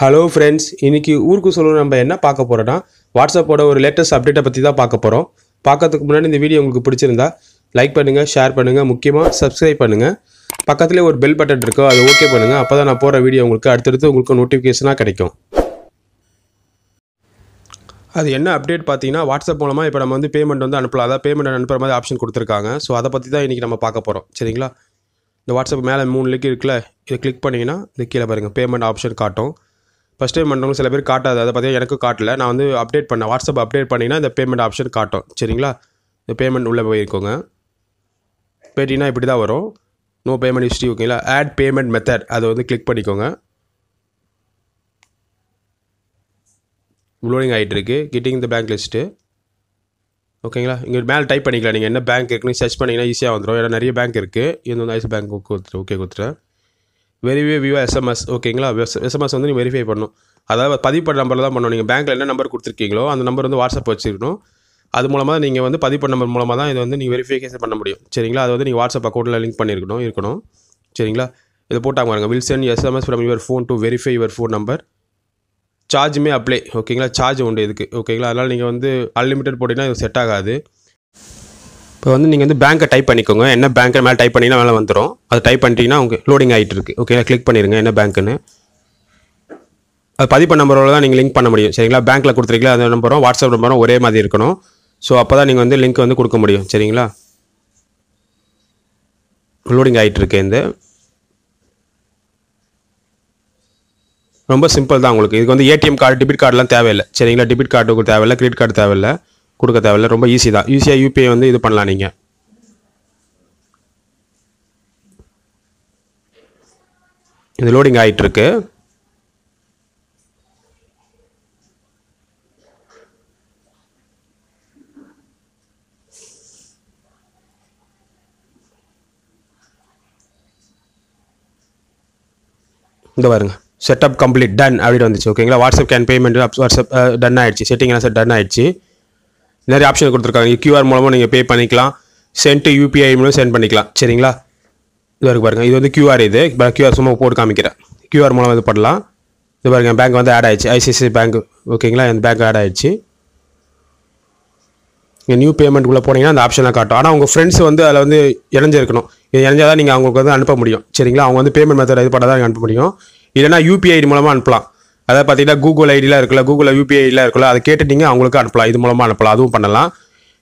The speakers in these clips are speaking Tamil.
ஹலோ ஃப்ரெண்ட்ஸ் இன்றைக்கி ஊருக்கு சொல்லணும் நம்ம என்ன பார்க்க போகிறோன்னா வாட்ஸ்அப்போட ஒரு லேட்டஸ்ட் அப்டேட்டை பற்றி தான் பார்க்க போகிறோம் பார்க்கறதுக்கு முன்னாடி இந்த வீடியோ உங்களுக்கு பிடிச்சிருந்தா லைக் பண்ணுங்கள் ஷேர் பண்ணுங்கள் முக்கியமாக சப்ஸ்கிரைப் பண்ணுங்கள் பக்கத்துலேயே ஒரு பெல் பட்டன் இருக்கோ அதை ஓகே பண்ணுங்கள் அப்போ தான் நான் போகிற வீடியோ உங்களுக்கு அடுத்தடுத்து உங்களுக்கு நோட்டிஃபிகேஷனாக கிடைக்கும் அது என்ன அப்டேட் பார்த்தீங்கன்னா வாட்ஸ்அப் மூலமாக இப்போ நம்ம வந்து பேமெண்ட் வந்து அனுப்பலாம் அதாவது பேமெண்ட் அனுப்புகிற மாதிரி ஆப்ஷன் கொடுத்துருக்காங்க ஸோ அதை பற்றி தான் இன்றைக்கி நம்ம பார்க்க போகிறோம் சரிங்களா இந்த வாட்ஸ்அப் மேலே மூணு லிக்கு இருக்குல்ல இதை கிளிக் பண்ணிங்கன்னா இந்த கீழே பாருங்கள் பேமெண்ட் ஆப்ஷன் காட்டும் ஃபஸ்ட் டைம் பண்ணுறவங்க சில பேர் காட்டாது அதை பார்த்தீங்கன்னா எனக்கு காட்டல நான் வந்து அப்டேட் பண்ணேன் வாட்ஸ்அப் அப்டேட் பண்ணிங்கன்னா இந்த பேமெண்ட் ஆப்ஷன் காட்டும் சரிங்களா இந்த பேமெண்ட் உள்ளே போயிருக்கோங்க போயிட்டீங்கன்னா இப்படி தான் வரும் நோ பேமெண்ட் ஹிஸ்ட்ரி ஓகேங்களா ஆட் பேமெண்ட் மெத்தட் அதை வந்து கிளிக் பண்ணிக்கோங்க லோடிங் ஆகிட்டுருக்கு கிட்டிங் இந்த பேங்க் லிஸ்ட்டு ஓகேங்களா இங்கே மேலே டைப் பண்ணிக்கலாம் நீங்கள் என்ன பேங்க் இருக்குன்னு சர்ச் பண்ணிங்கன்னா ஈஸியாக வந்துடும் ஏன்னா நிறைய பேங்க் இருக்குது இது வந்து ஐசி பேங்க் கொடுத்துரு ஓகே கொடுத்துட்டேன் வெரிஃபை வியூ எஸ்எம்எஸ் ஓகேங்களா எஸ்எம்எஸ் வந்து நீங்கள் வெரிஃபை பண்ணணும் அதாவது பதிப்பட்ட நம்பரில் தான் பண்ணணும் நீங்கள் பேங்க்கில் என்ன நம்பர் கொடுத்துருக்கீங்களோ அந்த நம்பர் வந்து வாட்ஸ்அப் வச்சுருக்கணும் அது மூலமாக நீங்கள் வந்து பதிப்பட்ட நம்பர் மூலமாக தான் இதை வந்து நீங்கள் வெரிஃபிகேஷன் பண்ண முடியும் சரிங்களா அது வந்து நீங்கள் வாட்ஸ்அப் அக்கௌண்ட்டில் லிங்க் பண்ணியிருக்கணும் இருக்கணும் சரிங்களா இதை போட்டாங்க பாருங்க will send SMS from your phone to verify your phone number சார்ஜுமே அப்ளை ஓகேங்களா சார்ஜ் உண்டு இதுக்கு ஓகேங்களா அதனால் நீங்கள் வந்து அன்லிமிட்டட் போட்டிங்கன்னா இது செட் ஆகாது இப்போ வந்து நீங்கள் வந்து பேங்க்கை டைப் பண்ணிக்கோங்க என்ன பேங்க்கை மேலே டைப் பண்ணிங்கன்னா மேலே வந்துடும் அதை டைப் பண்ணிட்டீங்கன்னா உங்கள் லோடிங் ஆகிட்டு இருக்கு ஓகே கிளிக் பண்ணிடுங்க என்ன பேங்க்குன்னு அது பதிப்பு நம்பரோட தான் நீங்கள் லிங்க் பண்ண முடியும் சரிங்களா பேங்க்கில் கொடுத்துருக்கீங்களா அந்த நம்பரும் வாட்ஸ்அப் நம்பரும் ஒரே மாதிரி இருக்கணும் ஸோ அப்போ தான் நீங்கள் வந்து லிங்க் வந்து கொடுக்க முடியும் சரிங்களா லோடிங் ஆகிட்டு இருக்கு இந்த ரொம்ப சிம்பிள் தான் உங்களுக்கு இதுக்கு வந்து ஏடிஎம் கார்டு டெபிட் கார்டெலாம் தேவையில்லை சரிங்களா டெபிட் கார்டு தேவையில்லை கிரெடிட் கார்டு தேவையில்லை கொடுக்க தேவையில்ல ரொம்ப ஈஸி தான் ஈஸியாக யூபிஐ வந்து இது பண்ணலாம் நீங்கள் இது லோடிங் ஆகிட்டுருக்கு இந்த பாருங்க செட்டப் கம்ப்ளீட் டன் அப்படின்னு வந்துச்சு ஓகேங்களா WhatsApp can payment WhatsApp done ஆயிடுச்சு செட்டிங் எல்லாம் டன் ஆயிடுச்சு நிறைய ஆப்ஷன் கொடுத்துருக்காங்க கியூஆர் மூலமாக நீங்கள் பே பண்ணிக்கலாம் சென்ட் யூபிஐ மூலம் சென்ட் பண்ணிக்கலாம் சரிங்களா இது வரைக்கும் பாருங்கள் இது வந்து கியூஆர் இது கியூஆர் சும்மா போட்டு காமிக்கிறேன் கியூஆர் மூலம் இது பண்ணலாம் இது பாருங்கள் பேங்க் வந்து ஆட் ஆயிடுச்சு ஐசிஐசிஐ பேங்க் ஓகேங்களா இந்த பேங்க் ஆட் ஆயிடுச்சு நீங்கள் நியூ பேமெண்ட்டுக்குள்ளே போனீங்கன்னா அந்த ஆப்ஷனாக காட்டும் ஆனால் உங்கள் ஃப்ரெண்ட்ஸ் வந்து அதில் வந்து இணைஞ்சிருக்கணும் இது இணைஞ்சால் தான் நீங்கள் அவங்களுக்கு வந்து அனுப்ப முடியும் சரிங்களா அவங்க வந்து பேமெண்ட் மெத்தட் இது பண்ணால் தான் அனுப்ப முடியும் இல்லைனா யூபிஐ மூலமாக அனுப்பலாம் அதாவது பார்த்தீங்கன்னா கூகுள் ஐடிலாம் இருக்குல்ல கூகுள் யூபிஐ ஐடிலாம் இருக்குல்ல அதை கேட்டுட்டீங்க அவங்களுக்கு அனுப்பலாம் இது மூலமாக அனுப்பலாம் அதுவும் பண்ணலாம்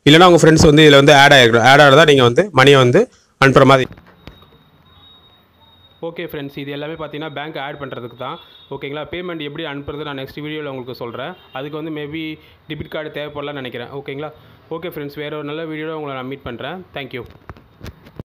இல்லைனா உங்கள் ஃப்ரெண்ட்ஸ் வந்து இதில் வந்து ஆட் ஆகிடும் ஆட் ஆகிறதா நீங்கள் வந்து மணியை வந்து அனுப்புகிற மாதிரி ஓகே ஃப்ரெண்ட்ஸ் இது எல்லாமே பார்த்தீங்கன்னா பேங்க் ஆட் பண்ணுறதுக்கு தான் ஓகேங்களா பேமெண்ட் எப்படி அனுப்புறது நான் நெக்ஸ்ட் வீடியோவில் உங்களுக்கு சொல்கிறேன் அதுக்கு வந்து மேபி டெபிட் கார்டு தேவைப்படலாம்னு நினைக்கிறேன் ஓகேங்களா ஓகே ஃப்ரெண்ட்ஸ் வேறு ஒரு நல்ல வீடியோவில் உங்களை நான் மீட் பண்ணுறேன் தேங்க்யூ